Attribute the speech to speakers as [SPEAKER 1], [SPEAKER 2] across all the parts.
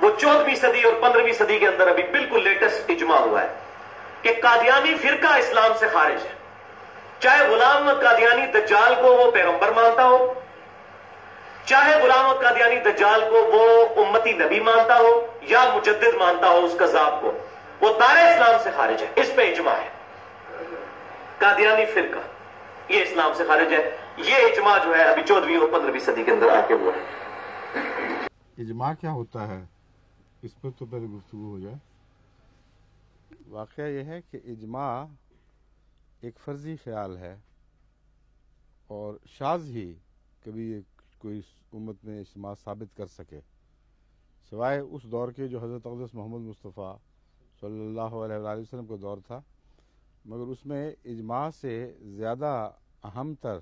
[SPEAKER 1] وہ چودہویں صدی اور پندرہویں صدی کے اندر ابھی بالکل لیٹسٹ اجماع ہوا ہے کہ قادیانی فرقہ اسلام سے خارج ہے چاہے غلام قادیانی دجال کو وہ پیغمبر مانتا ہو چاہے غلام قادیانی دجال کو وہ امتی نبی مانتا ہو یا مجدد مانتا ہو اس کذاب کو وہ دار اسلام سے خارج ہے اس پہ اجماع ہے قادیانی فرقہ یہ اسلام سے خارج ہے یہ اجماع جو ہے ابھی چودہویں اور پندرہویں صدی کے اندر آ کے ہوا ہے اجماع کیا ہوتا ہے پر تو پہلے گفتگو ہو جائے واقعہ یہ ہے کہ اجماع ایک فرضی خیال ہے اور شاز ہی کبھی کوئی امت میں اجماع ثابت کر سکے سوائے اس دور کے جو حضرت اقدس محمد مصطفیٰ صلی اللہ علیہ وآلہ وسلم کا دور تھا مگر اس میں اجماع سے زیادہ اہم تر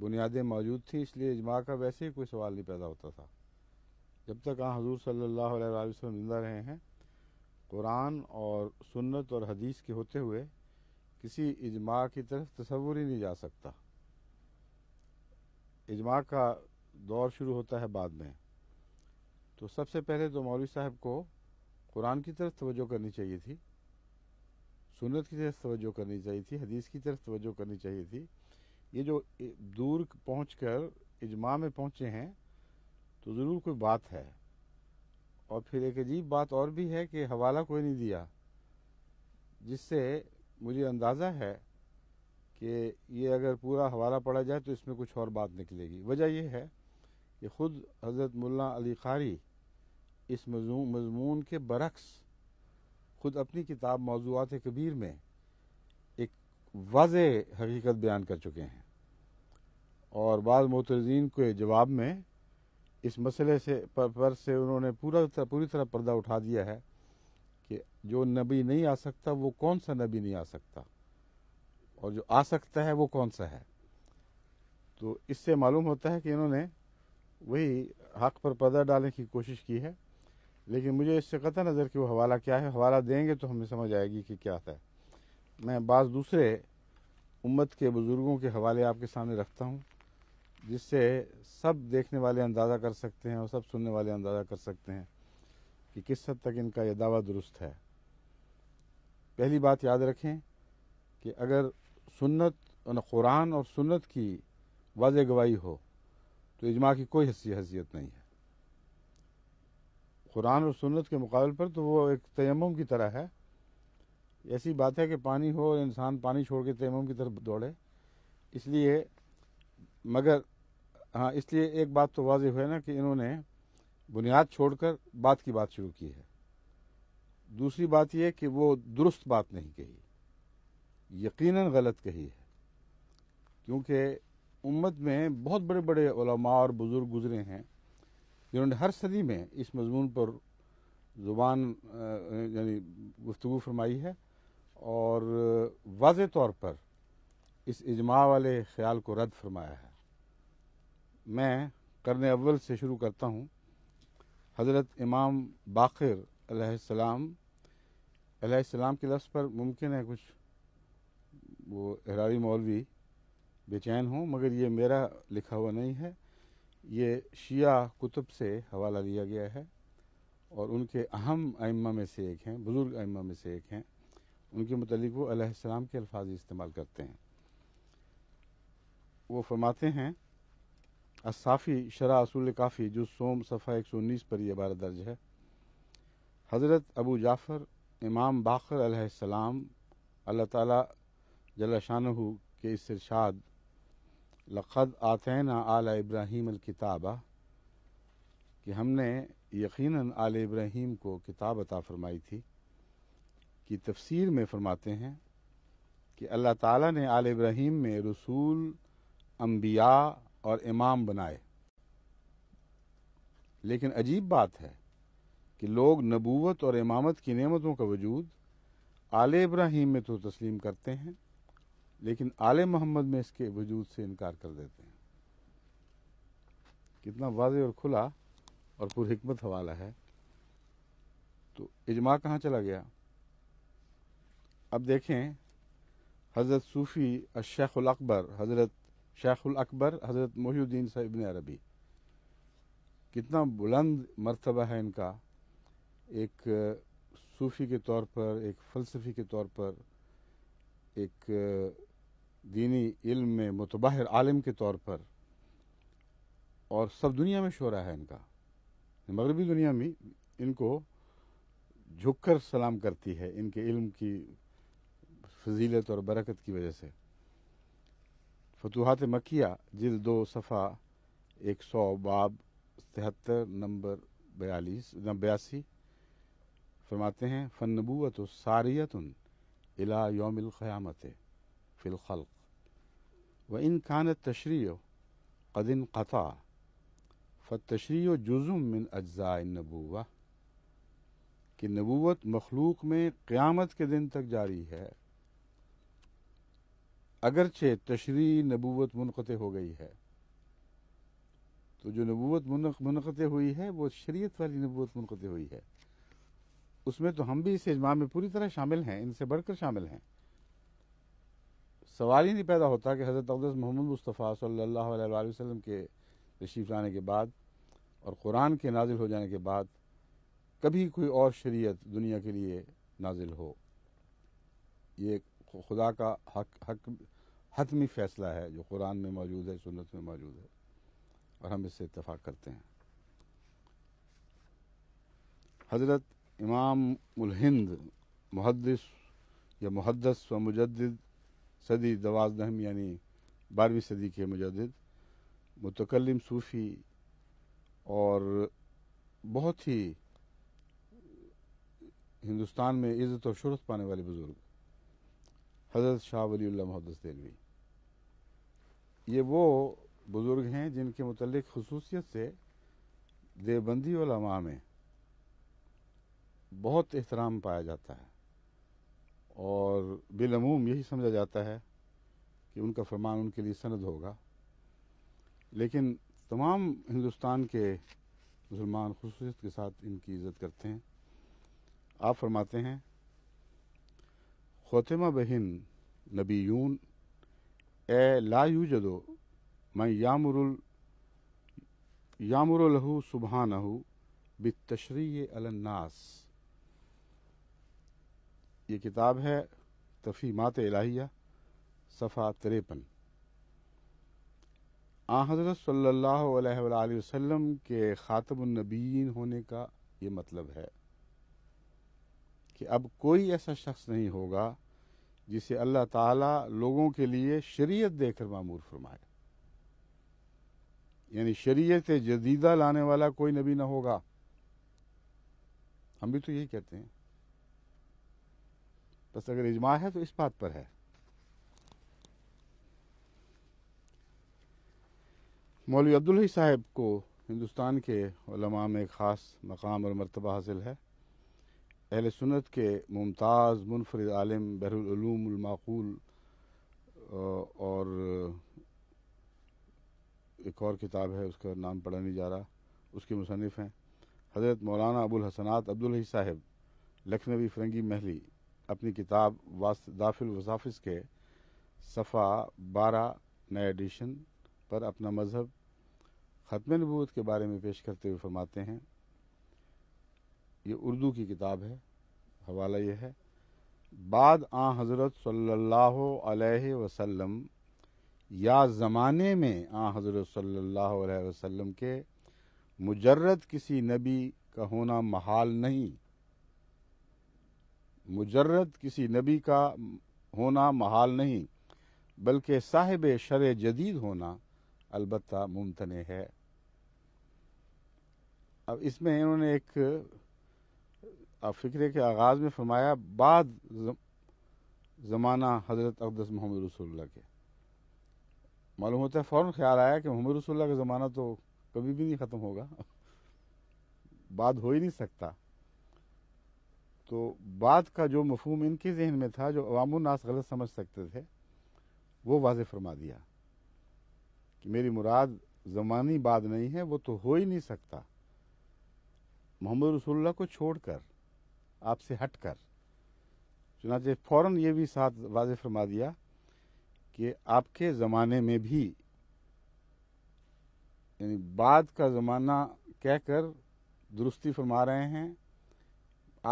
[SPEAKER 1] بنیادیں موجود تھیں اس لیے اجماع کا ویسے ہی کوئی سوال نہیں پیدا ہوتا تھا جب تک حضور صلی اللہ علیہ وآلہ وسلم زندہ رہے ہیں قرآن اور سنت اور حدیث کے ہوتے ہوئے کسی اجماع کی طرف تصور ہی نہیں جا سکتا اجماع کا دور شروع ہوتا ہے بعد میں تو سب سے پہلے تو مولوی صاحب کو قرآن کی طرف توجہ کرنی چاہیے تھی سنت کی طرف توجہ کرنی چاہیے تھی حدیث کی طرف توجہ کرنی چاہیے تھی یہ جو دور پہنچ کر اجماع میں پہنچے ہیں تو ضرور کوئی بات ہے اور پھر ایک عجیب بات اور بھی ہے کہ حوالہ کوئی نہیں دیا جس سے مجھے اندازہ ہے کہ یہ اگر پورا حوالہ پڑھا جائے تو اس میں کچھ اور بات نکلے گی وجہ یہ ہے کہ خود حضرت ملا علی قاری اس مضمون کے برعکس خود اپنی کتاب موضوعات کبیر میں ایک واضح حقیقت بیان کر چکے ہیں اور بعض مترزین کے جواب میں اس مسئلے سے پر پر سے انہوں نے پورا طرح پوری طرح پردہ اٹھا دیا ہے کہ جو نبی نہیں آ سکتا وہ کون سا نبی نہیں آ سکتا اور جو آ سکتا ہے وہ کون سا ہے تو اس سے معلوم ہوتا ہے کہ انہوں نے وہی حق پر پردہ ڈالنے کی کوشش کی ہے لیکن مجھے اس سے قطع نظر کہ وہ حوالہ کیا ہے حوالہ دیں گے تو ہمیں سمجھ آئے گی کہ کیا تھا میں بعض دوسرے امت کے بزرگوں کے حوالے آپ کے سامنے رکھتا ہوں جس سے سب دیکھنے والے اندازہ کر سکتے ہیں اور سب سننے والے اندازہ کر سکتے ہیں کہ کس حد تک ان کا یہ دعویٰ درست ہے پہلی بات یاد رکھیں کہ اگر سنت قرآن اور سنت کی واضح گواہی ہو تو اجماع کی کوئی حسی حیثیت نہیں ہے قرآن اور سنت کے مقابل پر تو وہ ایک تیمم کی طرح ہے ایسی بات ہے کہ پانی ہو اور انسان پانی چھوڑ کے تیمم کی طرف دوڑے اس لیے مگر ہاں اس لیے ایک بات تو واضح ہوئے نا کہ انہوں نے بنیاد چھوڑ کر بات کی بات شروع کی ہے دوسری بات یہ کہ وہ درست بات نہیں کہی یقیناً غلط کہی ہے کیونکہ امت میں بہت بڑے بڑے علماء اور بزرگ گزرے ہیں جنہوں نے ہر صدی میں اس مضمون پر زبان یعنی گفتگو فرمائی ہے اور واضح طور پر اس اجماع والے خیال کو رد فرمایا ہے میں کرنے اول سے شروع کرتا ہوں حضرت امام باقر علیہ السلام علیہ السلام کے لفظ پر ممکن ہے کچھ وہ احراری مولوی بے چین ہوں مگر یہ میرا لکھا ہوا نہیں ہے یہ شیعہ کتب سے حوالہ لیا گیا ہے اور ان کے اہم ائمہ میں سے ایک ہیں بزرگ ائمہ میں سے ایک ہیں ان کے متعلق وہ علیہ السلام کے الفاظ استعمال کرتے ہیں وہ فرماتے ہیں اصافی شرح اصول کافی جو سوم صفحہ ایک سو انیس پر یہ عبارت درج ہے حضرت ابو جعفر امام باخر علیہ السلام اللہ تعالیٰ جل شانہ کے اس ارشاد لقد آتینہ آل ابراہیم الکتابہ کہ ہم نے یقیناً آل ابراہیم کو کتاب عطا فرمائی تھی کی تفسیر میں فرماتے ہیں کہ اللہ تعالیٰ نے آل ابراہیم میں رسول انبیاء اور امام بنائے لیکن عجیب بات ہے کہ لوگ نبوت اور امامت کی نعمتوں کا وجود آل ابراہیم میں تو تسلیم کرتے ہیں لیکن آل محمد میں اس کے وجود سے انکار کر دیتے ہیں کتنا واضح اور کھلا اور پر حکمت حوالہ ہے تو اجماع کہاں چلا گیا اب دیکھیں حضرت صوفی اشیخ الاکبر حضرت شیخ الاکبر حضرت محی الدین ابن عربی کتنا بلند مرتبہ ہے ان کا ایک صوفی کے طور پر ایک فلسفی کے طور پر ایک دینی علم میں متباہر عالم کے طور پر اور سب دنیا میں شعرا ہے ان کا مغربی دنیا میں ان کو جھک کر سلام کرتی ہے ان کے علم کی فضیلت اور برکت کی وجہ سے فتوحات مکیہ جلد دو صفحہ ایک سو باب تہتر نمبر بیالیس بیاسی فرماتے ہیں فن نبوۃ و ساریت الا یوم القیامت فی الخلق و ان تشریح و قدن قطع تشریح و جزم من اجزاء نبوا کہ نبوت مخلوق میں قیامت کے دن تک جاری ہے اگرچہ تشریح نبوت منقطع ہو گئی ہے تو جو نبوت منقطع ہوئی ہے وہ شریعت والی نبوت منقطع ہوئی ہے اس میں تو ہم بھی اس اجماع میں پوری طرح شامل ہیں ان سے بڑھ کر شامل ہیں سوال ہی نہیں پیدا ہوتا کہ حضرت اقدس محمد مصطفیٰ صلی اللہ علیہ وآلہ وسلم کے تشریف لانے کے بعد اور قرآن کے نازل ہو جانے کے بعد کبھی کوئی اور شریعت دنیا کے لیے نازل ہو یہ ایک خدا کا حق حق حتمی فیصلہ ہے جو قرآن میں موجود ہے سنت میں موجود ہے اور ہم اس سے اتفاق کرتے ہیں حضرت امام الہند محدث یا محدث و مجدد صدی دواز یعنی بارہویں صدی کے مجدد متکلم صوفی اور بہت ہی ہندوستان میں عزت و شرت پانے والے بزرگ حضرت شاہ ولی اللہ محدث دہلوی یہ وہ بزرگ ہیں جن کے متعلق خصوصیت سے دیوبندی علماء میں بہت احترام پایا جاتا ہے اور بالعموم یہی سمجھا جاتا ہے کہ ان کا فرمان ان کے لیے سند ہوگا لیکن تمام ہندوستان کے مسلمان خصوصیت کے ساتھ ان کی عزت کرتے ہیں آپ فرماتے ہیں خوتمہ بہن نبیون اے لا یو جدو میں یامر یامر الہو سبحان بت الناس یہ کتاب ہے تفہیمات الہیہ صفحہ تریپن آ حضرت صلی اللہ علیہ وآلہ وسلم کے خاتم النبیین ہونے کا یہ مطلب ہے کہ اب کوئی ایسا شخص نہیں ہوگا جسے اللہ تعالیٰ لوگوں کے لیے شریعت دے کر معمور فرمائے یعنی شریعت جدیدہ لانے والا کوئی نبی نہ ہوگا ہم بھی تو یہی کہتے ہیں بس اگر اجماع ہے تو اس بات پر ہے مولوی عبدالحی صاحب کو ہندوستان کے علماء میں ایک خاص مقام اور مرتبہ حاصل ہے اہل سنت کے ممتاز منفرد عالم بحر العلوم المعقول اور ایک اور کتاب ہے اس کا نام پڑھا نہیں جا رہا اس کے مصنف ہیں حضرت مولانا ابوالحسنات عبدالحی صاحب لکھنوی فرنگی محلی اپنی کتاب داف الوظافظ کے صفحہ بارہ نئے ایڈیشن پر اپنا مذہب ختم نبوت کے بارے میں پیش کرتے ہوئے فرماتے ہیں یہ اردو کی کتاب ہے حوالہ یہ ہے بعد آ حضرت صلی اللہ علیہ وسلم یا زمانے میں آ حضرت صلی اللہ علیہ وسلم کے مجرد کسی نبی کا ہونا محال نہیں مجرد کسی نبی کا ہونا محال نہیں بلکہ صاحب شر جدید ہونا البتہ ممتنع ہے اب اس میں انہوں نے ایک آپ فکرے کے آغاز میں فرمایا بعد زمانہ حضرت اقدس محمد رسول اللہ کے معلوم ہوتا ہے فوراً خیال آیا کہ محمد رسول اللہ کا زمانہ تو کبھی بھی نہیں ختم ہوگا بعد ہو ہی نہیں سکتا تو بات کا جو مفہوم ان کے ذہن میں تھا جو عوام الناس غلط سمجھ سکتے تھے وہ واضح فرما دیا کہ میری مراد زمانی بعد نہیں ہے وہ تو ہو ہی نہیں سکتا محمد رسول اللہ کو چھوڑ کر آپ سے ہٹ کر چنانچہ فوراً یہ بھی ساتھ واضح فرما دیا کہ آپ کے زمانے میں بھی یعنی بعد کا زمانہ کہہ کر درستی فرما رہے ہیں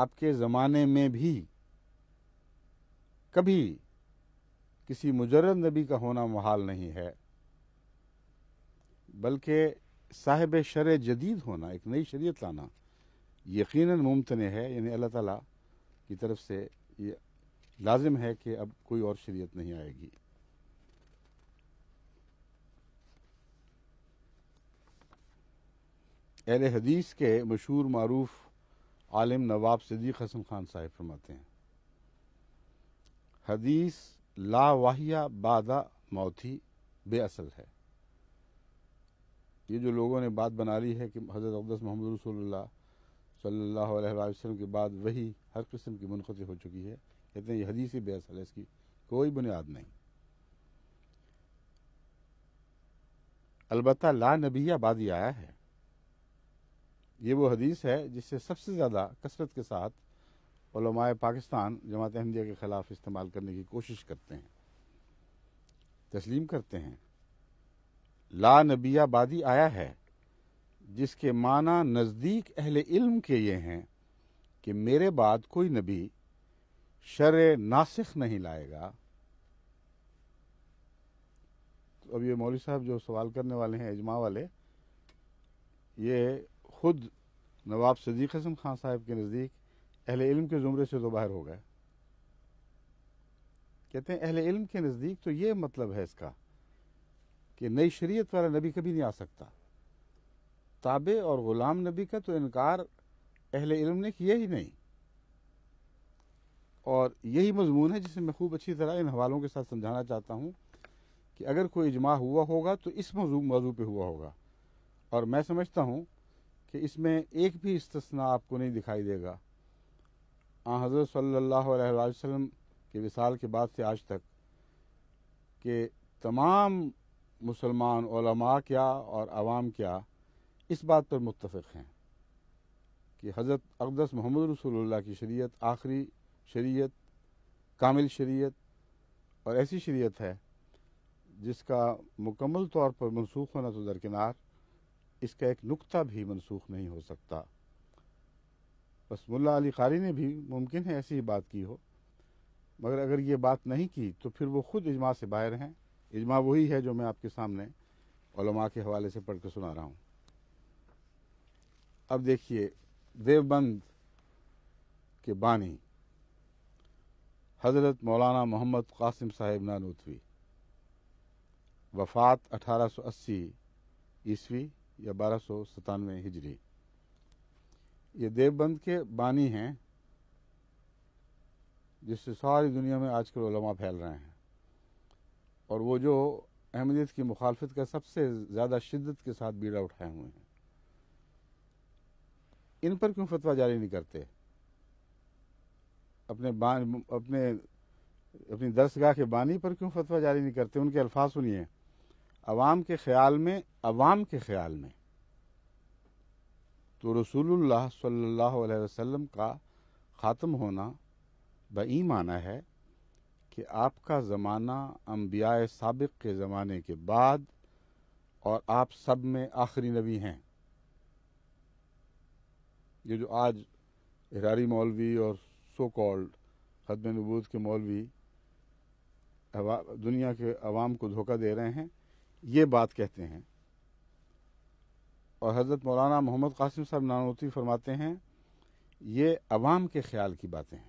[SPEAKER 1] آپ کے زمانے میں بھی کبھی کسی مجرد نبی کا ہونا محال نہیں ہے بلکہ صاحب شرع جدید ہونا ایک نئی شریعت لانا یقیناً ممتنع ہے یعنی اللہ تعالیٰ کی طرف سے یہ لازم ہے کہ اب کوئی اور شریعت نہیں آئے گی اہل حدیث کے مشہور معروف عالم نواب صدیق حسن خان صاحب فرماتے ہیں حدیث لا واہیہ بادہ موتی بے اصل ہے یہ جو لوگوں نے بات بنا لی ہے کہ حضرت عبدس محمد رسول اللہ صلی اللہ علیہ وسلم کے بعد وہی ہر قسم کی منقطع ہو چکی ہے کہتے ہیں یہ حدیث بے اصل ہے اس کی کوئی بنیاد نہیں البتہ لا نبی آبادی آیا ہے یہ وہ حدیث ہے جس سے سب سے زیادہ کثرت کے ساتھ علماء پاکستان جماعت احمدیہ کے خلاف استعمال کرنے کی کوشش کرتے ہیں تسلیم کرتے ہیں لا نبیہ بادی آیا ہے جس کے معنی نزدیک اہل علم کے یہ ہیں کہ میرے بعد کوئی نبی شر ناسخ نہیں لائے گا تو اب یہ مولوی صاحب جو سوال کرنے والے ہیں اجماع والے یہ خود نواب صدیق حسن خان صاحب کے نزدیک اہل علم کے زمرے سے تو باہر ہو گئے کہتے ہیں اہل علم کے نزدیک تو یہ مطلب ہے اس کا کہ نئی شریعت والا نبی کبھی نہیں آ سکتا تابع اور غلام نبی کا تو انکار اہل علم نے کیا ہی نہیں اور یہی مضمون ہے جسے میں خوب اچھی طرح ان حوالوں کے ساتھ سمجھانا چاہتا ہوں کہ اگر کوئی اجماع ہوا ہوگا تو اس موضوع موضوع پہ ہوا ہوگا اور میں سمجھتا ہوں کہ اس میں ایک بھی استثنا آپ کو نہیں دکھائی دے گا آ حضرت صلی اللہ علیہ وسلم کے وصال کے بعد سے آج تک کہ تمام مسلمان علماء کیا اور عوام کیا اس بات پر متفق ہیں کہ حضرت اقدس محمد رسول اللہ کی شریعت آخری شریعت کامل شریعت اور ایسی شریعت ہے جس کا مکمل طور پر منسوخ ہونا تو درکنار اس کا ایک نقطہ بھی منسوخ نہیں ہو سکتا بس ملا علی قاری نے بھی ممکن ہے ایسی ہی بات کی ہو مگر اگر یہ بات نہیں کی تو پھر وہ خود اجماع سے باہر ہیں اجماع وہی ہے جو میں آپ کے سامنے علماء کے حوالے سے پڑھ کے سنا رہا ہوں اب دیکھیے دیو بند کے بانی حضرت مولانا محمد قاسم صاحب نانوتوی وفات اٹھارہ سو اسی عیسوی یا بارہ سو ستانوے ہجری یہ دیوبند کے بانی ہیں جس سے ساری دنیا میں آج کل علماء پھیل رہے ہیں اور وہ جو احمدیت کی مخالفت کا سب سے زیادہ شدت کے ساتھ بیڑا اٹھائے ہوئے ہیں ان پر کیوں فتویٰ جاری نہیں کرتے اپنے بان اپنے اپنی درسگاہ کے بانی پر کیوں فتویٰ جاری نہیں کرتے ان کے الفاظ سنیے عوام کے خیال میں عوام کے خیال میں تو رسول اللہ صلی اللہ علیہ وسلم کا خاتم ہونا بعی معنی ہے کہ آپ کا زمانہ انبیاء سابق کے زمانے کے بعد اور آپ سب میں آخری نبی ہیں یہ جو آج اراری مولوی اور سو کالڈ ختم نبوت کے مولوی دنیا کے عوام کو دھوکہ دے رہے ہیں یہ بات کہتے ہیں اور حضرت مولانا محمد قاسم صاحب نانوتی فرماتے ہیں یہ عوام کے خیال کی باتیں ہیں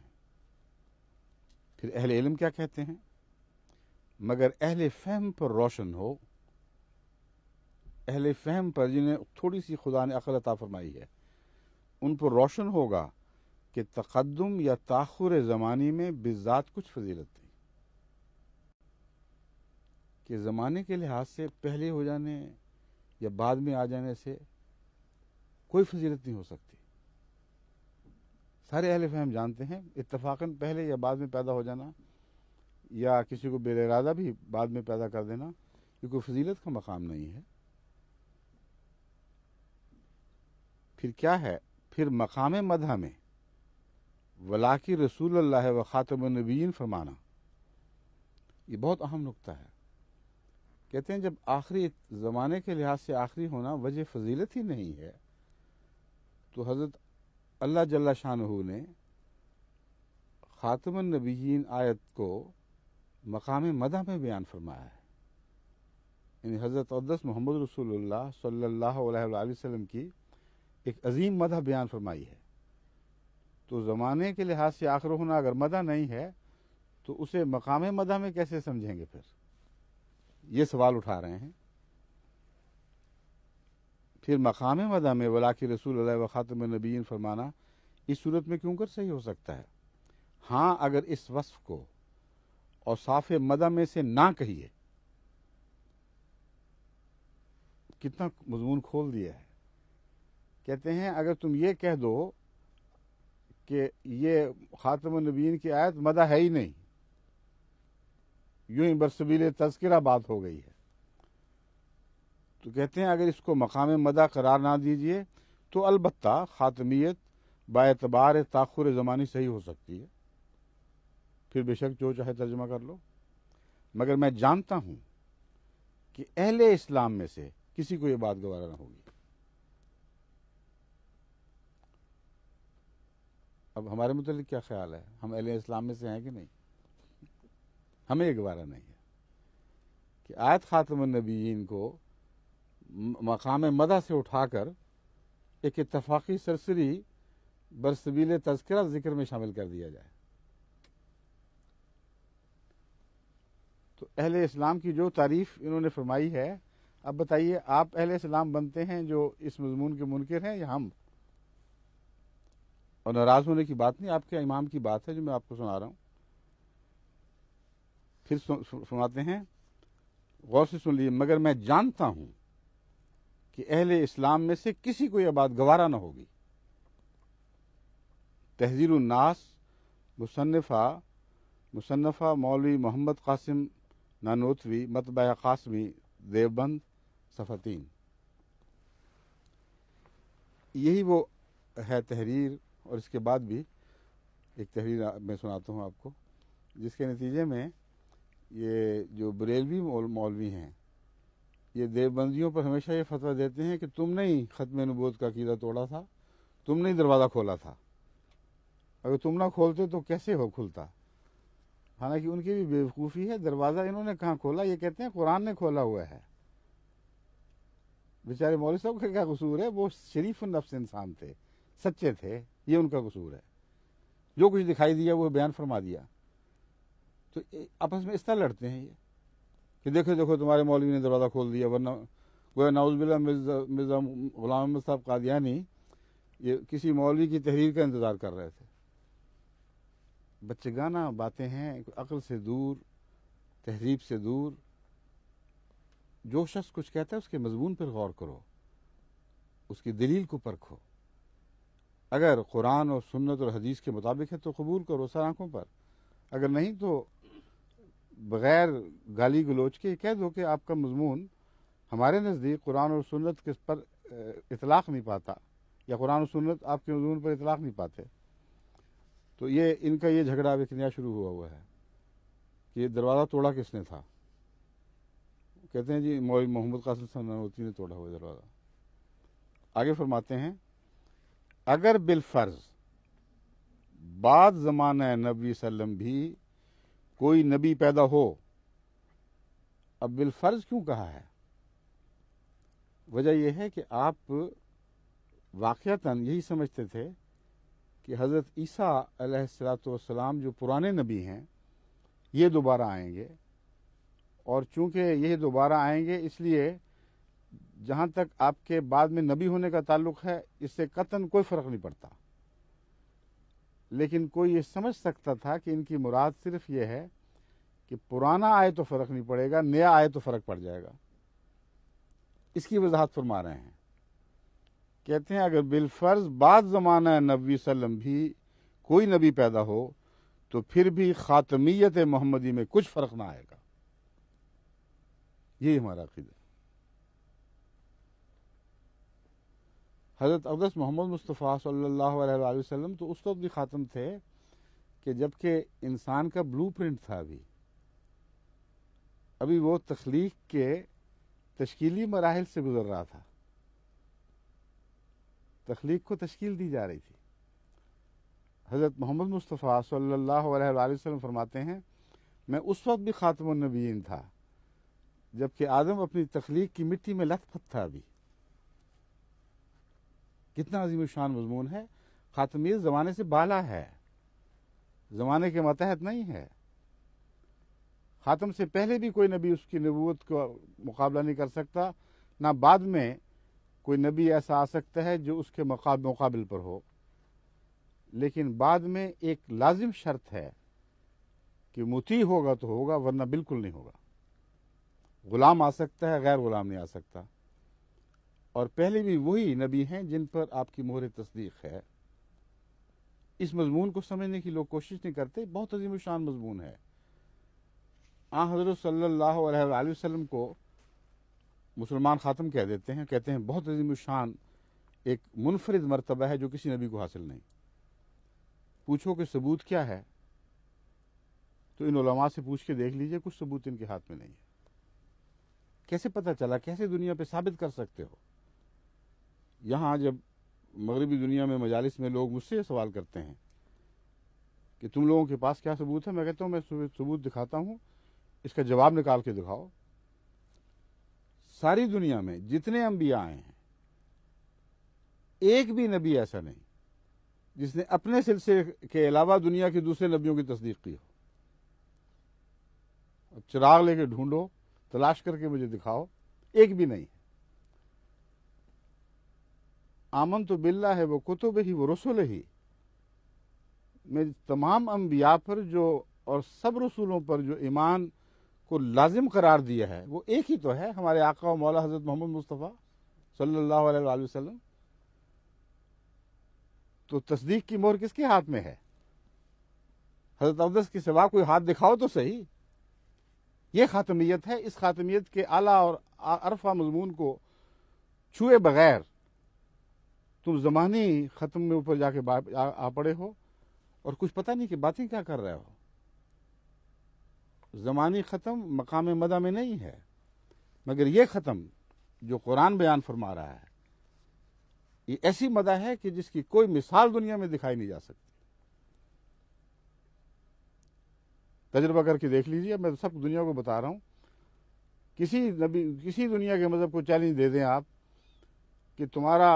[SPEAKER 1] پھر اہل علم کیا کہتے ہیں مگر اہل فہم پر روشن ہو اہل فہم پر جنہیں تھوڑی سی خدا نے عقل عطا فرمائی ہے ان پر روشن ہوگا کہ تقدم یا تاخر زمانے میں بذات کچھ فضیلت تھی کہ زمانے کے لحاظ سے پہلے ہو جانے یا بعد میں آ جانے سے کوئی فضیلت نہیں ہو سکتی سارے اہل فہم جانتے ہیں اتفاقاً پہلے یا بعد میں پیدا ہو جانا یا کسی کو بے ارادہ بھی بعد میں پیدا کر دینا یہ کوئی فضیلت کا مقام نہیں ہے پھر کیا ہے پھر مقام مدح میں ولاکی رسول اللہ و خاتم النبین فرمانا یہ بہت اہم نقطہ ہے کہتے ہیں جب آخری زمانے کے لحاظ سے آخری ہونا وجہ فضیلت ہی نہیں ہے تو حضرت اللہ جل شاہ نے خاتم النبیین آیت کو مقام مدہ میں بیان فرمایا ہے یعنی حضرت عدس محمد رسول اللہ صلی اللہ علیہ وسلم کی ایک عظیم مدح بیان فرمائی ہے تو زمانے کے لحاظ سے آخر ہونا اگر مدہ نہیں ہے تو اسے مقام مدح میں کیسے سمجھیں گے پھر یہ سوال اٹھا رہے ہیں پھر مقام مدہ میں ولاک رسول اللہ و خاتم نبی فرمانا اس صورت میں کیوں کر صحیح ہو سکتا ہے ہاں اگر اس وصف کو صاف مدہ میں سے نہ کہیے کتنا مضمون کھول دیا ہے کہتے ہیں اگر تم یہ کہہ دو کہ یہ خاتم النبین کی آیت مدا ہے ہی نہیں یوں ہی برسبیل تذکرہ بات ہو گئی ہے تو کہتے ہیں اگر اس کو مقام مدہ قرار نہ دیجیے تو البتہ خاتمیت با اعتبار تاخر زمانی صحیح ہو سکتی ہے پھر بے شک جو چاہے ترجمہ کر لو مگر میں جانتا ہوں کہ اہل اسلام میں سے کسی کو یہ بات نہ ہوگی اب ہمارے متعلق کیا خیال ہے ہم اہل اسلام میں سے ہیں کہ نہیں ہمیں یہ گوارہ نہیں ہے کہ آیت خاتم النبیین کو مقام مدہ سے اٹھا کر ایک اتفاقی سرسری برسبیل تذکرہ ذکر میں شامل کر دیا جائے تو اہل اسلام کی جو تعریف انہوں نے فرمائی ہے اب بتائیے آپ اہل اسلام بنتے ہیں جو اس مضمون کے منکر ہیں یا ہم اور ناراض ہونے کی بات نہیں آپ کے امام کی بات ہے جو میں آپ کو سنا رہا ہوں پھر سناتے ہیں غور سے سن لیے مگر میں جانتا ہوں کہ اہل اسلام میں سے کسی کو یہ بات گوارا نہ ہوگی تحزیر الناس مصنفہ مصنفہ مولوی محمد قاسم نانوتوی مطبع قاسمی دیوبند صفتین یہی وہ ہے تحریر اور اس کے بعد بھی ایک تحریر میں سناتا ہوں آپ کو جس کے نتیجے میں یہ جو بریلوی مولوی ہیں یہ دیوبندیوں پر ہمیشہ یہ فتویٰ دیتے ہیں کہ تم نے ہی ختم نبوت کا قیدہ توڑا تھا تم نے ہی دروازہ کھولا تھا اگر تم نہ کھولتے تو کیسے ہو کھلتا حالانکہ ان کی بھی بیوقوفی ہے دروازہ انہوں نے کہاں کھولا یہ کہتے ہیں قرآن نے کھولا ہوا ہے بیچارے مولوی صاحب کا کیا قصور ہے وہ شریف النفس انسان تھے سچے تھے یہ ان کا قصور ہے جو کچھ دکھائی دیا وہ بیان فرما دیا تو آپس میں اس طرح لڑتے ہیں یہ کہ دیکھو دیکھو تمہارے مولوی نے دروازہ کھول دیا ورنہ وہ ناؤز بلّہ مرزا غلام احمد صاحب قادیانی یہ کسی مولوی کی تحریر کا انتظار کر رہے تھے بچے گانا باتیں ہیں عقل سے دور تحریب سے دور جو شخص کچھ کہتا ہے اس کے مضمون پر غور کرو اس کی دلیل کو پرکھو اگر قرآن اور سنت اور حدیث کے مطابق ہے تو قبول کرو سر آنکھوں پر اگر نہیں تو بغیر گالی گلوچ کے کہہ دو کہ آپ کا مضمون ہمارے نزدیک قرآن اور سنت کس پر اطلاق نہیں پاتا یا قرآن و سنت آپ کے مضمون پر اطلاق نہیں پاتے تو یہ ان کا یہ جھگڑا اب نیا شروع ہوا ہوا ہے کہ یہ دروازہ توڑا کس نے تھا کہتے ہیں جی مول محمد قاسم صنعتی نے توڑا ہوا دروازہ آگے فرماتے ہیں اگر بالفرض صلی اللہ علیہ وسلم بھی کوئی نبی پیدا ہو اب بالفرض کیوں کہا ہے وجہ یہ ہے کہ آپ واقعتاً یہی سمجھتے تھے کہ حضرت عیسیٰ علیہ السلاۃ والسلام جو پرانے نبی ہیں یہ دوبارہ آئیں گے اور چونکہ یہ دوبارہ آئیں گے اس لیے جہاں تک آپ کے بعد میں نبی ہونے کا تعلق ہے اس سے قطن کوئی فرق نہیں پڑتا لیکن کوئی یہ سمجھ سکتا تھا کہ ان کی مراد صرف یہ ہے کہ پرانا آئے تو فرق نہیں پڑے گا نیا آئے تو فرق پڑ جائے گا اس کی وضاحت فرما رہے ہیں کہتے ہیں اگر بالفرض بعد زمانہ نبی وسلم بھی کوئی نبی پیدا ہو تو پھر بھی خاتمیت محمدی میں کچھ فرق نہ آئے گا یہی ہمارا خدا حضرت اقدس محمد مصطفیٰ صلی اللہ علیہ وسلم تو اس وقت بھی خاتم تھے کہ جب کہ انسان کا بلو پرنٹ تھا ابھی ابھی وہ تخلیق کے تشکیلی مراحل سے گزر رہا تھا تخلیق کو تشکیل دی جا رہی تھی حضرت محمد مصطفیٰ صلی اللہ علیہ وآلہ وسلم فرماتے ہیں میں اس وقت بھی خاتم النبیین تھا جب کہ آدم اپنی تخلیق کی مٹی میں لت پت تھا ابھی کتنا عظیم شان مضمون ہے خاتمیت زمانے سے بالا ہے زمانے کے متحد نہیں ہے خاتم سے پہلے بھی کوئی نبی اس کی نبوت کا مقابلہ نہیں کر سکتا نہ بعد میں کوئی نبی ایسا آ سکتا ہے جو اس کے مقابل پر ہو لیکن بعد میں ایک لازم شرط ہے کہ متی ہوگا تو ہوگا ورنہ بالکل نہیں ہوگا غلام آ سکتا ہے غیر غلام نہیں آ سکتا اور پہلے بھی وہی نبی ہیں جن پر آپ کی مہر تصدیق ہے اس مضمون کو سمجھنے کی لوگ کوشش نہیں کرتے بہت عظیم و شان مضمون ہے آ حضرت صلی اللہ علیہ وآلہ وسلم کو مسلمان خاتم کہہ دیتے ہیں کہتے ہیں بہت عظیم شان ایک منفرد مرتبہ ہے جو کسی نبی کو حاصل نہیں پوچھو کہ ثبوت کیا ہے تو ان علماء سے پوچھ کے دیکھ لیجئے کچھ ثبوت ان کے ہاتھ میں نہیں ہے کیسے پتہ چلا کیسے دنیا پہ ثابت کر سکتے ہو یہاں جب مغربی دنیا میں مجالس میں لوگ مجھ سے یہ سوال کرتے ہیں کہ تم لوگوں کے پاس کیا ثبوت ہے میں کہتا ہوں میں ثبوت دکھاتا ہوں اس کا جواب نکال کے دکھاؤ ساری دنیا میں جتنے انبیاء آئے ہیں ایک بھی نبی ایسا نہیں جس نے اپنے سلسلے کے علاوہ دنیا کے دوسرے نبیوں کی تصدیق کی ہو چراغ لے کے ڈھونڈو تلاش کر کے مجھے دکھاؤ ایک بھی نہیں آمن تو بلّہ ہے وہ کتب ہی وہ رسول ہی میں تمام انبیاء پر جو اور سب رسولوں پر جو ایمان کو لازم قرار دیا ہے وہ ایک ہی تو ہے ہمارے آقا و مولا حضرت محمد مصطفیٰ صلی اللہ علیہ وآلہ وسلم تو تصدیق کی مور کس کے ہاتھ میں ہے حضرت ابدس کے سوا کوئی ہاتھ دکھاؤ تو صحیح یہ خاتمیت ہے اس خاتمیت کے اعلیٰ اور عرفہ مضمون کو چھوئے بغیر تم زمانی ختم میں اوپر جا کے آ پڑے ہو اور کچھ پتہ نہیں کہ باتیں کیا کر رہے ہو زمانی ختم مقام مدہ میں نہیں ہے مگر یہ ختم جو قرآن بیان فرما رہا ہے یہ ایسی مدہ ہے کہ جس کی کوئی مثال دنیا میں دکھائی نہیں جا سکتی تجربہ کر کے دیکھ لیجیے میں سب دنیا کو بتا رہا ہوں کسی نبی کسی دنیا کے مذہب کو چیلنج دے دیں آپ کہ تمہارا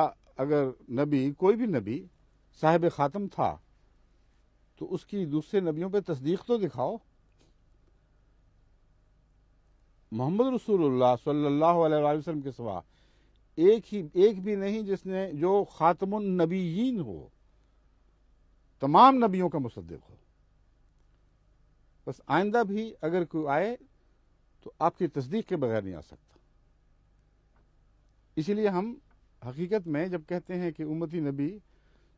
[SPEAKER 1] اگر نبی کوئی بھی نبی صاحب خاتم تھا تو اس کی دوسرے نبیوں پہ تصدیق تو دکھاؤ محمد رسول اللہ صلی اللہ علیہ وآلہ وسلم کے سوا ایک ہی ایک بھی نہیں جس نے جو خاتم النبیین ہو تمام نبیوں کا مصدق ہو بس آئندہ بھی اگر کوئی آئے تو آپ کی تصدیق کے بغیر نہیں آ سکتا اسی لیے ہم حقیقت میں جب کہتے ہیں کہ امتی نبی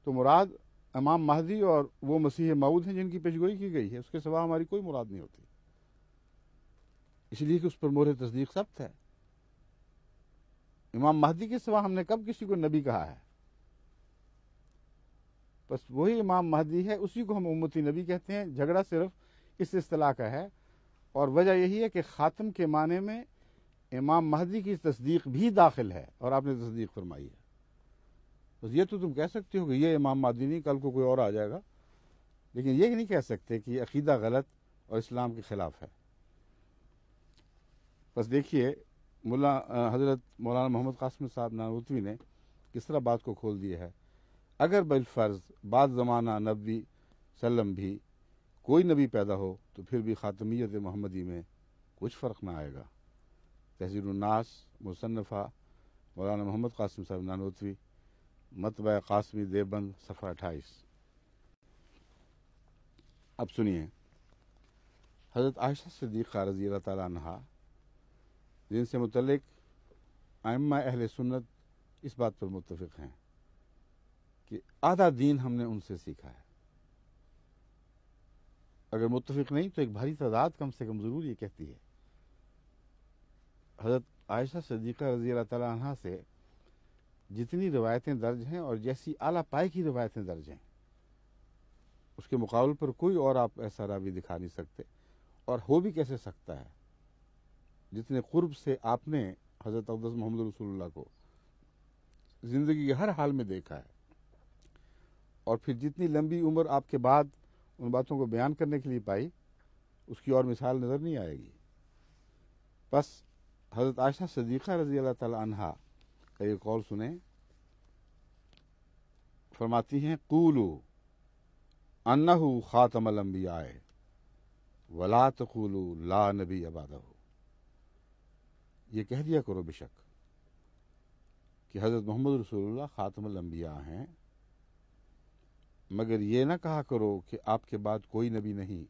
[SPEAKER 1] تو مراد امام مہدی اور وہ مسیح معود ہیں جن کی پیشگوئی کی گئی ہے اس کے سوا ہماری کوئی مراد نہیں ہوتی اس لیے کہ اس پر مور تصدیق ثبت ہے امام مہدی کے سوا ہم نے کب کسی کو نبی کہا ہے بس وہی امام مہدی ہے اسی کو ہم امتی نبی کہتے ہیں جھگڑا صرف اس اصطلاح کا ہے اور وجہ یہی ہے کہ خاتم کے معنی میں امام مہدی کی تصدیق بھی داخل ہے اور آپ نے تصدیق فرمائی ہے بس یہ تو تم کہہ سکتے ہو کہ یہ امام مہدی نہیں کل کو کوئی اور آ جائے گا لیکن یہ نہیں کہہ سکتے کہ عقیدہ غلط اور اسلام کے خلاف ہے بس دیکھیے ملا حضرت مولانا محمد قاسم صاحب نانوتوی نے کس طرح بات کو کھول دیا ہے اگر بالفرض بعض زمانہ نبی سلم بھی کوئی نبی پیدا ہو تو پھر بھی خاتمیت محمدی میں کچھ فرق نہ آئے گا تحزیر الناس مصنفہ مولانا محمد قاسم صاحب نانوتوی متبہ قاسمی دیوبند صفحہ اٹھائیس اب سنیے حضرت عائشہ صدیقہ رضی اللہ تعالیٰ عنہ جن سے متعلق ائمہ اہل سنت اس بات پر متفق ہیں کہ آدھا دین ہم نے ان سے سیکھا ہے اگر متفق نہیں تو ایک بھاری تعداد کم سے کم ضرور یہ کہتی ہے حضرت عائشہ صدیقہ رضی اللہ تعالیٰ عنہ سے جتنی روایتیں درج ہیں اور جیسی اعلیٰ پائے کی روایتیں درج ہیں اس کے مقابل پر کوئی اور آپ ایسا راوی دکھا نہیں سکتے اور ہو بھی کیسے سکتا ہے جتنے قرب سے آپ نے حضرت اقدس محمد رسول اللہ کو زندگی کے ہر حال میں دیکھا ہے اور پھر جتنی لمبی عمر آپ کے بعد ان باتوں کو بیان کرنے کے لیے پائی اس کی اور مثال نظر نہیں آئے گی بس حضرت عائشہ صدیقہ رضی اللہ تعالی عنہ کا یہ قول سنیں فرماتی ہیں قولو انہ خاتم الانبیاء خاتم ولا تقولو لا نبی عبادہ یہ کہہ دیا کرو بے شک کہ حضرت محمد رسول اللہ خاتم الانبیاء ہیں مگر یہ نہ کہا کرو کہ آپ کے بعد کوئی نبی نہیں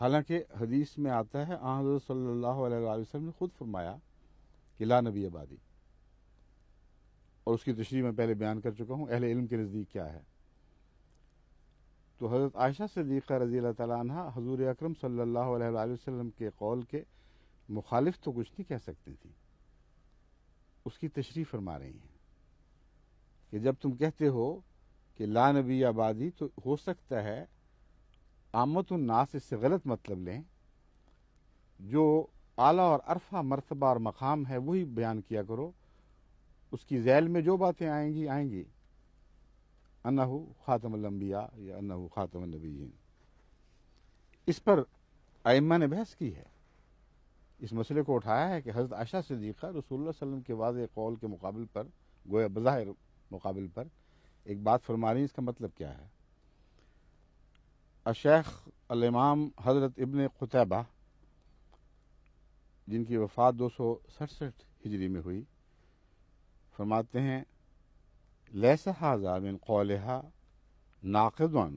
[SPEAKER 1] حالانکہ حدیث میں آتا ہے آ حضرت صلی اللہ علیہ وآلہ وسلم نے خود فرمایا کہ لا نبی آبادی اور اس کی تشریح میں پہلے بیان کر چکا ہوں اہل علم کے نزدیک کیا ہے تو حضرت عائشہ صدیقہ رضی اللہ تعالیٰ عنہ حضور اکرم صلی اللہ علیہ وآلہ وسلم کے قول کے مخالف تو کچھ نہیں کہہ سکتی تھی اس کی تشریح فرما رہی ہیں کہ جب تم کہتے ہو کہ لا نبی آبادی تو ہو سکتا ہے آمت الناس اس سے غلط مطلب لیں جو اعلیٰ اور عرفہ مرتبہ اور مقام ہے وہی بیان کیا کرو اس کی ذیل میں جو باتیں آئیں گی آئیں گی انحُو خاتم المبیا یا انحُ خاتم النبیین اس پر ائمہ نے بحث کی ہے اس مسئلے کو اٹھایا ہے کہ حضرت عائشہ صدیقہ رسول اللہ علیہ وسلم کے واضح قول کے مقابل پر گویا بظاہر مقابل پر ایک بات فرما رہی اس کا مطلب کیا ہے اشیخ الامام حضرت ابن قطعبہ جن کی وفات دو سو سڑسٹھ ہجری میں ہوئی فرماتے ہیں حاضہ من قولہ ناقدون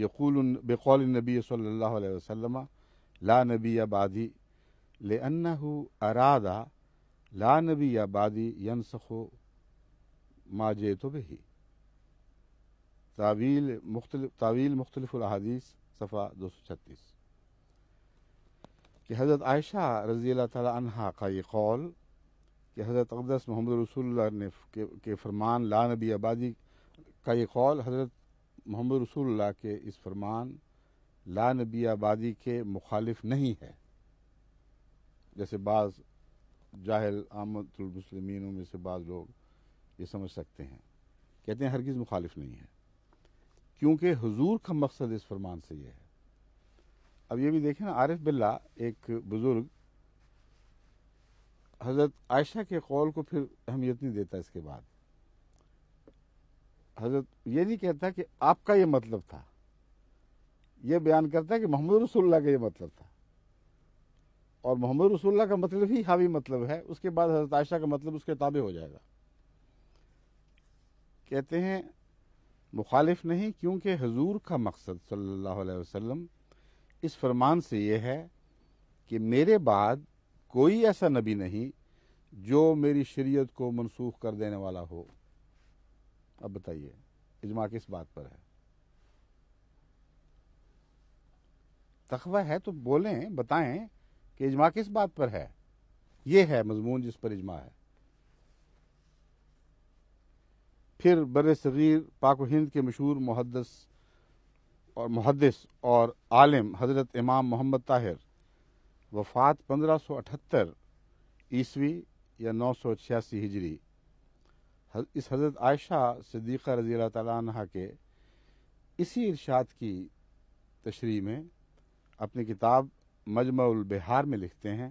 [SPEAKER 1] یقول النبی صلی اللہ علیہ وسلم لا نبی آبادی لأنه ارادہ لا نبی آبادی ینسخو ماجے تو بہی تعویل مختلف تعویل مختلف الحادیث صفحہ دو سو چھتیس کہ حضرت عائشہ رضی اللہ تعالی عنہ کا یہ قول کہ حضرت اقدس محمد رسول اللہ نے کے فرمان لا نبی آبادی کا یہ قول حضرت محمد رسول اللہ کے اس فرمان لا نبی آبادی کے مخالف نہیں ہے جیسے بعض جاہل احمد المسلمینوں میں سے بعض لوگ یہ سمجھ سکتے ہیں کہتے ہیں ہرگز مخالف نہیں ہے کیونکہ حضور کا مقصد اس فرمان سے یہ ہے اب یہ بھی دیکھیں نا عارف بلّہ ایک بزرگ حضرت عائشہ کے قول کو پھر اہمیت نہیں دیتا اس کے بعد حضرت یہ نہیں کہتا کہ آپ کا یہ مطلب تھا یہ بیان کرتا ہے کہ محمد رسول اللہ کا یہ مطلب تھا اور محمد رسول اللہ کا مطلب ہی حاوی مطلب ہے اس کے بعد حضرت عائشہ کا مطلب اس کے تابع ہو جائے گا کہتے ہیں مخالف نہیں کیونکہ حضور کا مقصد صلی اللہ علیہ وسلم اس فرمان سے یہ ہے کہ میرے بعد کوئی ایسا نبی نہیں جو میری شریعت کو منسوخ کر دینے والا ہو اب بتائیے اجماع کس بات پر ہے تخوہ ہے تو بولیں بتائیں کہ اجماع کس بات پر ہے یہ ہے مضمون جس پر اجماع ہے پھر بر صغیر پاک و ہند کے مشہور محدث اور محدث اور عالم حضرت امام محمد طاہر وفات پندرہ سو اٹھتر عیسوی یا نو سو چھیاسی ہجری اس حضرت عائشہ صدیقہ رضی اللہ تعالیٰ عنہ کے اسی ارشاد کی تشریح میں اپنی کتاب مجمع البہار میں لکھتے ہیں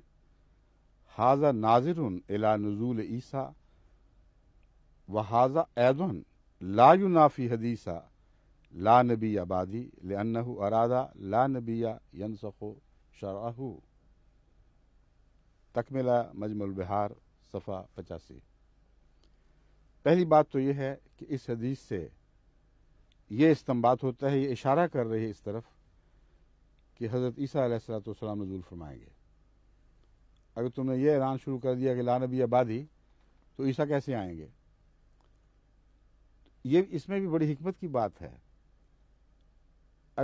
[SPEAKER 1] حاضر ناظر الا نزول عیسیٰ وہ حضا لا یونفی حدیثہ لا نبی آبادی لنح ارادہ لا نبی شرح تکملہ مجم البہار صفا پچاسی پہلی بات تو یہ ہے کہ اس حدیث سے یہ استمبات ہوتا ہے یہ اشارہ کر رہی ہے اس طرف کہ حضرت عیسیٰ علیہ السلۃ والسلام نزول فرمائیں گے اگر تم نے یہ اعلان شروع کر دیا کہ لا نبی آبادی تو عیسیٰ کیسے آئیں گے یہ اس میں بھی بڑی حکمت کی بات ہے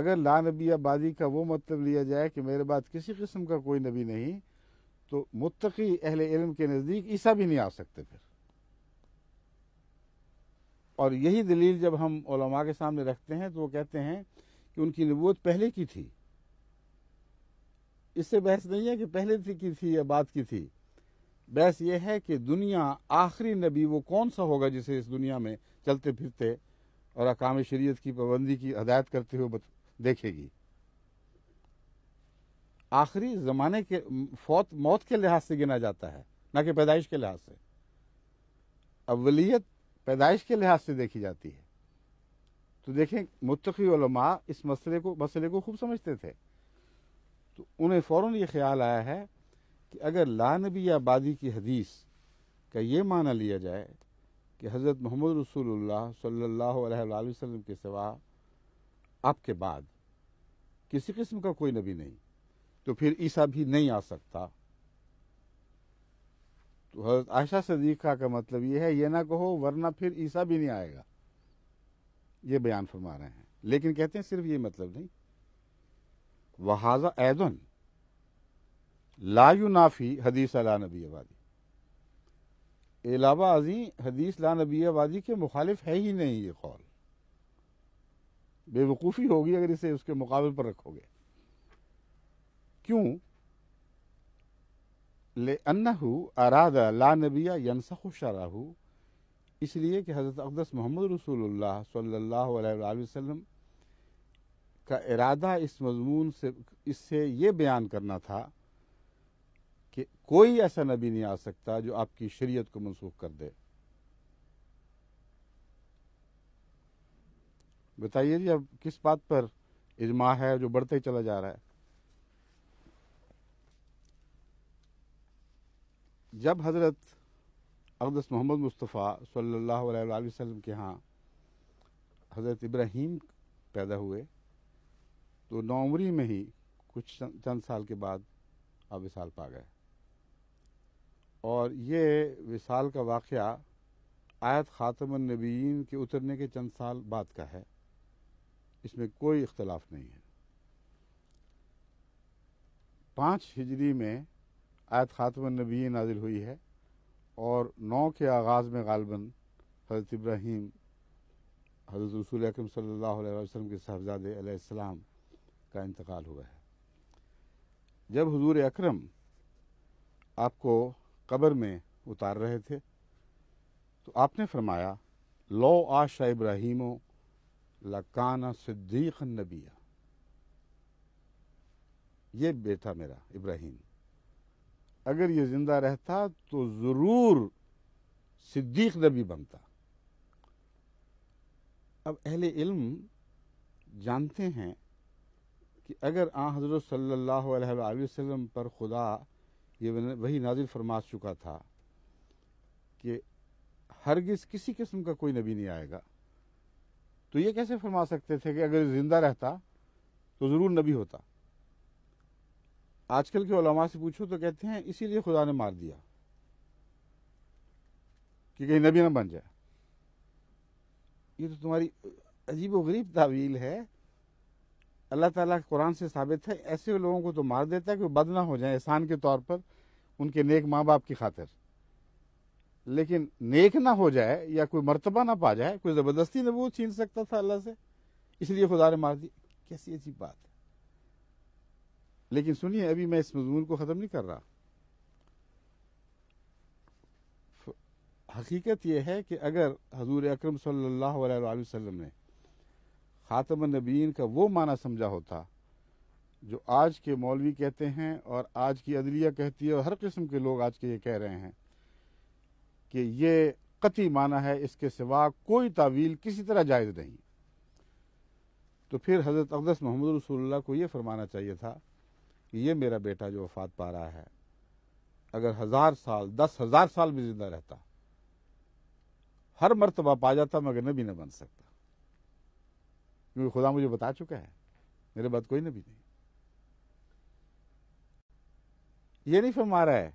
[SPEAKER 1] اگر لا نبی آبادی کا وہ مطلب لیا جائے کہ میرے بعد کسی قسم کا کوئی نبی نہیں تو متقی اہل علم کے نزدیک عیسیٰ بھی نہیں آ سکتے پھر اور یہی دلیل جب ہم علماء کے سامنے رکھتے ہیں تو وہ کہتے ہیں کہ ان کی نبوت پہلے کی تھی اس سے بحث نہیں ہے کہ پہلے تھی کی تھی یا بعد کی تھی بحث یہ ہے کہ دنیا آخری نبی وہ کون سا ہوگا جسے اس دنیا میں چلتے پھرتے اور اقام شریعت کی پابندی کی ہدایت کرتے ہوئے دیکھے گی آخری زمانے کے فوت موت کے لحاظ سے گنا جاتا ہے نہ کہ پیدائش کے لحاظ سے اولیت پیدائش کے لحاظ سے دیکھی جاتی ہے تو دیکھیں متقی علماء اس مسئلے کو مسئلے کو خوب سمجھتے تھے تو انہیں فوراً یہ خیال آیا ہے کہ اگر لا نبی آبادی کی حدیث کا یہ معنی لیا جائے کہ حضرت محمد رسول اللہ صلی اللہ علیہ وآلہ وسلم کے سوا آپ کے بعد کسی قسم کا کوئی نبی نہیں تو پھر عیسیٰ بھی نہیں آ سکتا تو حضرت عائشہ صدیقہ کا مطلب یہ ہے یہ نہ کہو ورنہ پھر عیسیٰ بھی نہیں آئے گا یہ بیان فرما رہے ہیں لیکن کہتے ہیں صرف یہ مطلب نہیں ایدن لا یونافی حدیث لا نبی آبادی علاوہ ازیں حدیث لا نبی آبادی کے مخالف ہے ہی نہیں یہ قول بے وقوفی ہوگی اگر اسے اس کے مقابل پر رکھو گے کیوں لن اراد لا نبی ینسخ شرح اس لیے کہ حضرت اقدس محمد رسول اللہ صلی اللہ علیہ وسلم کا ارادہ اس مضمون سے اس سے یہ بیان کرنا تھا کوئی ایسا نبی نہیں آ سکتا جو آپ کی شریعت کو منسوخ کر دے بتائیے جی اب کس بات پر اجماع ہے جو بڑھتے چلا جا رہا ہے جب حضرت اقدس محمد مصطفیٰ صلی اللہ علیہ وسلم کے ہاں حضرت ابراہیم پیدا ہوئے تو نومری میں ہی کچھ چند سال کے بعد آپ وصال پا گئے اور یہ وصال کا واقعہ آیت خاتم النبیین کے اترنے کے چند سال بعد کا ہے اس میں کوئی اختلاف نہیں ہے پانچ ہجری میں آیت خاتم النبی نازل ہوئی ہے اور نو کے آغاز میں غالباً حضرت ابراہیم حضرت رسول اکرم صلی اللہ علیہ وسلم کے صاحبزاد علیہ السلام کا انتقال ہوا ہے جب حضور اکرم آپ کو قبر میں اتار رہے تھے تو آپ نے فرمایا لو آشا ابراہیم و لکانہ صدیق نبیہ یہ بیٹا میرا ابراہیم اگر یہ زندہ رہتا تو ضرور صدیق نبی بنتا اب اہل علم جانتے ہیں کہ اگر آ حضرت صلی اللہ علیہ وآلہ وسلم پر خدا یہ وہی نازل فرما چکا تھا کہ ہرگز کسی قسم کا کوئی نبی نہیں آئے گا تو یہ کیسے فرما سکتے تھے کہ اگر زندہ رہتا تو ضرور نبی ہوتا آج کل کے علماء سے پوچھو تو کہتے ہیں اسی لیے خدا نے مار دیا کہ کہیں نبی نہ بن جائے یہ تو تمہاری عجیب و غریب تعویل ہے اللہ تعالیٰ قرآن سے ثابت ہے ایسے لوگوں کو تو مار دیتا ہے کہ بد نہ ہو جائیں احسان کے طور پر ان کے نیک ماں باپ کی خاطر لیکن نیک نہ ہو جائے یا کوئی مرتبہ نہ پا جائے کوئی زبردستی وہ چھین سکتا تھا اللہ سے اس لیے خدا نے مار دی کیسی عجیب بات ہے لیکن سنیے ابھی میں اس مضمون کو ختم نہیں کر رہا حقیقت یہ ہے کہ اگر حضور اکرم صلی اللہ علیہ وسلم نے خاتم النبیین کا وہ معنی سمجھا ہوتا جو آج کے مولوی کہتے ہیں اور آج کی عدلیہ کہتی ہے اور ہر قسم کے لوگ آج کے یہ کہہ رہے ہیں کہ یہ قطعی معنی ہے اس کے سوا کوئی تعویل کسی طرح جائز نہیں تو پھر حضرت اقدس محمد رسول اللہ کو یہ فرمانا چاہیے تھا کہ یہ میرا بیٹا جو وفات پا رہا ہے اگر ہزار سال دس ہزار سال بھی زندہ رہتا ہر مرتبہ پا جاتا مگر نبی نہ بن سکتا کیونکہ خدا مجھے بتا چکا ہے میرے بعد کوئی نبی نہیں یہ نہیں فرما رہا ہے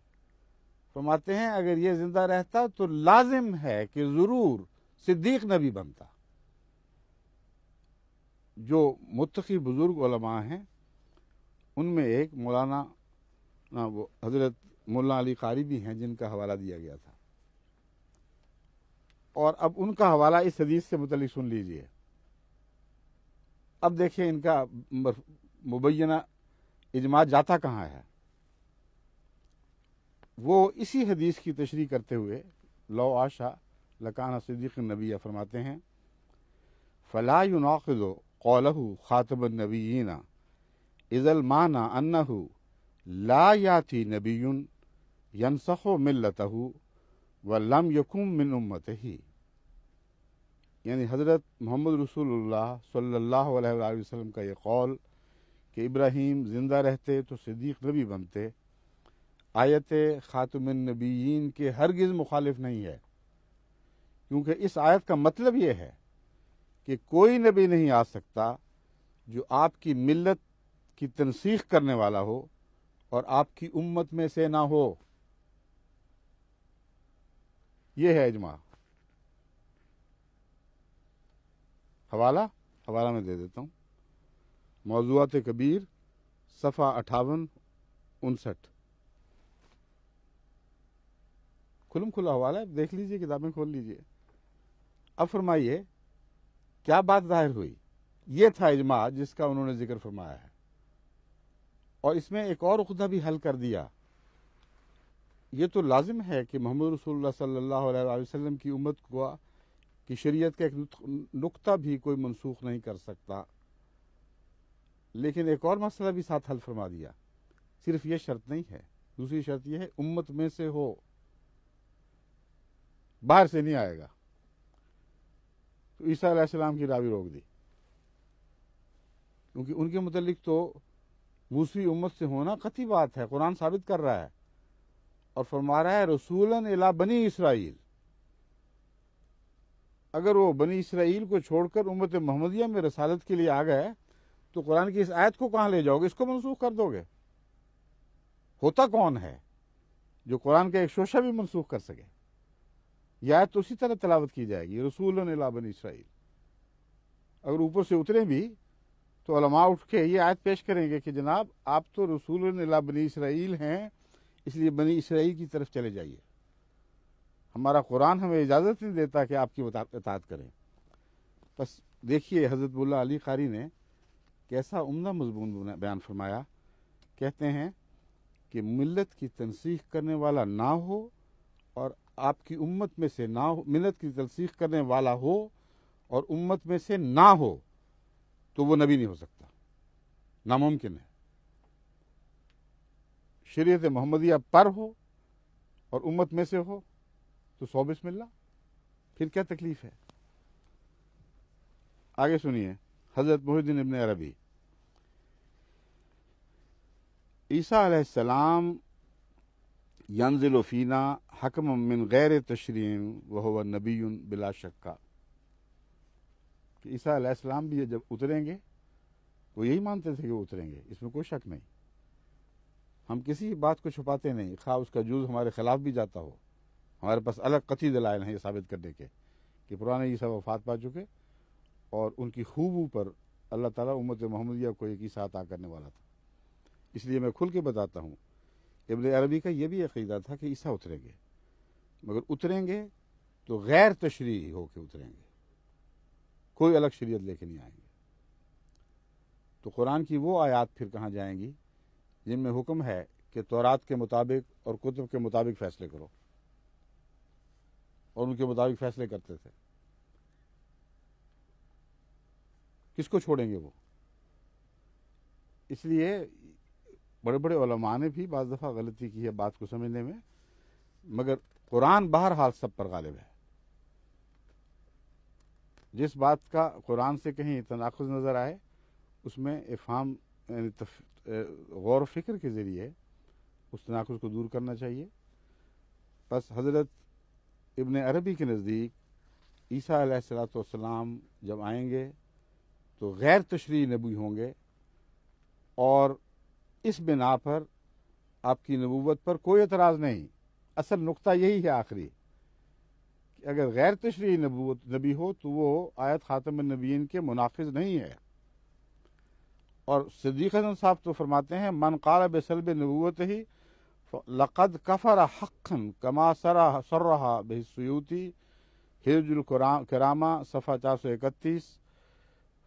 [SPEAKER 1] فرماتے ہیں اگر یہ زندہ رہتا تو لازم ہے کہ ضرور صدیق نبی بنتا جو متقی بزرگ علماء ہیں ان میں ایک مولانا حضرت مولانا علی قاری بھی ہیں جن کا حوالہ دیا گیا تھا اور اب ان کا حوالہ اس حدیث سے متعلق سن لیجئے اب دیکھیں ان کا مبینہ اجماع جاتا کہاں ہے وہ اسی حدیث کی تشریح کرتے ہوئے لو آشا لکانہ صدیق نبی فرماتے ہیں فلاح و قولہ خاطب انہ لا یاتی نبی ینسخ و ملتہ و لم امت ہی یعنی حضرت محمد رسول اللہ صلی اللہ علیہ وآلہ وسلم کا یہ قول کہ ابراہیم زندہ رہتے تو صدیق نبی بنتے آیت خاتم النبیین کے ہرگز مخالف نہیں ہے کیونکہ اس آیت کا مطلب یہ ہے کہ کوئی نبی نہیں آ سکتا جو آپ کی ملت کی تنسیخ کرنے والا ہو اور آپ کی امت میں سے نہ ہو یہ ہے اجماع حوالہ حوالہ میں دے دیتا ہوں موضوعات کبیر صفحہ اٹھاون انسٹھ کھلم کھلا حوالہ ہے دیکھ لیجئے کتابیں کھول لیجئے اب فرمائیے کیا بات ظاہر ہوئی یہ تھا اجماع جس کا انہوں نے ذکر فرمایا ہے اور اس میں ایک اور عقدہ بھی حل کر دیا یہ تو لازم ہے کہ محمد رسول اللہ صلی اللہ علیہ وسلم کی امت کو کہ شریعت کا ایک نقطہ بھی کوئی منسوخ نہیں کر سکتا لیکن ایک اور مسئلہ بھی ساتھ حل فرما دیا صرف یہ شرط نہیں ہے دوسری شرط یہ ہے امت میں سے ہو باہر سے نہیں آئے گا تو عیسیٰ علیہ السلام کی راوی روک دی کیونکہ ان کے متعلق تو موسوی امت سے ہونا قطعی بات ہے قرآن ثابت کر رہا ہے اور فرما رہا ہے رسول الہ بنی اسرائیل اگر وہ بنی اسرائیل کو چھوڑ کر امت محمدیہ میں رسالت کے لیے آ گئے تو قرآن کی اس آیت کو کہاں لے جاؤ گے اس کو منسوخ کر دو گے ہوتا کون ہے جو قرآن کا ایک شوشہ بھی منسوخ کر سکے یہ آیت تو اسی طرح تلاوت کی جائے گی رسول اللہ بنی اسرائیل اگر اوپر سے اتریں بھی تو علماء اٹھ کے یہ آیت پیش کریں گے کہ جناب آپ تو رسول بنی اسرائیل ہیں اس لیے بنی اسرائیل کی طرف چلے جائیے ہمارا قرآن ہمیں اجازت نہیں دیتا کہ آپ کی اطاعت کریں بس دیکھیے حضرت اللہ علی قاری نے کیسا عمدہ مضمون بیان فرمایا کہتے ہیں کہ ملت کی تنسیخ کرنے والا نہ ہو اور آپ کی امت میں سے نہ ہو ملت کی تنسیخ کرنے والا ہو اور امت میں سے نہ ہو تو وہ نبی نہیں ہو سکتا ناممکن ہے شریعت محمدیہ پر ہو اور امت میں سے ہو تو سو بسم اللہ پھر کیا تکلیف ہے آگے سنیے حضرت محی الدین ابن عربی عیسیٰ علیہ السلام ینزل فینا حکم من غیر تشریم وہ نبی بلا شکا کہ عیسیٰ علیہ السلام بھی جب اتریں گے تو یہی مانتے تھے کہ وہ اتریں گے اس میں کوئی شک نہیں ہم کسی بات کو چھپاتے نہیں خواہ اس کا جز ہمارے خلاف بھی جاتا ہو ہمارے پاس الگ قطعی دلائل ہیں یہ ثابت کرنے کے کہ پرانے عیسیٰ وفات پا چکے اور ان کی خوبو پر اللہ تعالیٰ امت محمدیہ کو ایک عیسیٰ عطا کرنے والا تھا اس لیے میں کھل کے بتاتا ہوں ابن عربی کا یہ بھی عقیدہ تھا کہ عیسیٰ اتریں گے مگر اتریں گے تو غیر تشریح ہو کے اتریں گے کوئی الگ شریعت لے کے نہیں آئیں گے تو قرآن کی وہ آیات پھر کہاں جائیں گی جن میں حکم ہے کہ تورات کے مطابق اور کتب کے مطابق فیصلے کرو اور ان کے مطابق فیصلے کرتے تھے کس کو چھوڑیں گے وہ اس لیے بڑے بڑے علماء نے بھی بعض دفعہ غلطی کی ہے بات کو سمجھنے میں مگر قرآن باہر حال سب پر غالب ہے جس بات کا قرآن سے کہیں تناخذ نظر آئے اس میں افہام یعنی تف... غور و فکر کے ذریعے اس تناخذ کو دور کرنا چاہیے بس حضرت ابن عربی کے نزدیک عیسیٰ علیہ السلاۃ والسلام جب آئیں گے تو غیر تشریح نبوی ہوں گے اور اس بنا پر آپ کی نبوت پر کوئی اعتراض نہیں اصل نقطہ یہی ہے آخری کہ اگر غیر تشریح نبوت نبی ہو تو وہ آیت خاتم النبیین کے منافذ نہیں ہے اور صدیق صاحب تو فرماتے ہیں من قال بسلب نبوت ہی لقد کفر حقن کما سرا رہا بہ سیوتی حرج الکرامہ صفحہ چار سو اکتیس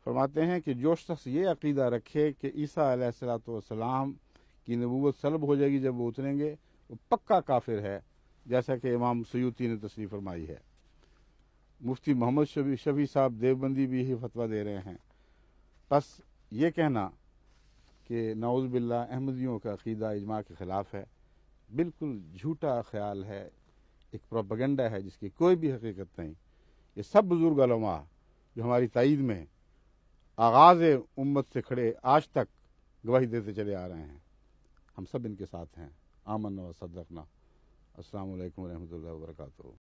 [SPEAKER 1] فرماتے ہیں کہ جو شخص یہ عقیدہ رکھے کہ عیسیٰ علیہ السلاۃ والسلام کی نبوت سلب ہو جائے گی جب وہ اتریں گے وہ پکا کافر ہے جیسا کہ امام سیوتی نے تصریح فرمائی ہے مفتی محمد شبی شبی صاحب دیو بندی بھی ہی فتویٰ دے رہے ہیں بس یہ کہنا کہ نعوذ باللہ احمدیوں کا عقیدہ اجماع کے خلاف ہے بالکل جھوٹا خیال ہے ایک پروپگنڈا ہے جس کی کوئی بھی حقیقت نہیں یہ سب بزرگ علماء جو ہماری تائید میں آغاز امت سے کھڑے آج تک گواہی دیتے چلے آ رہے ہیں ہم سب ان کے ساتھ ہیں آمن و صدقنا السلام علیکم ورحمۃ اللہ وبرکاتہ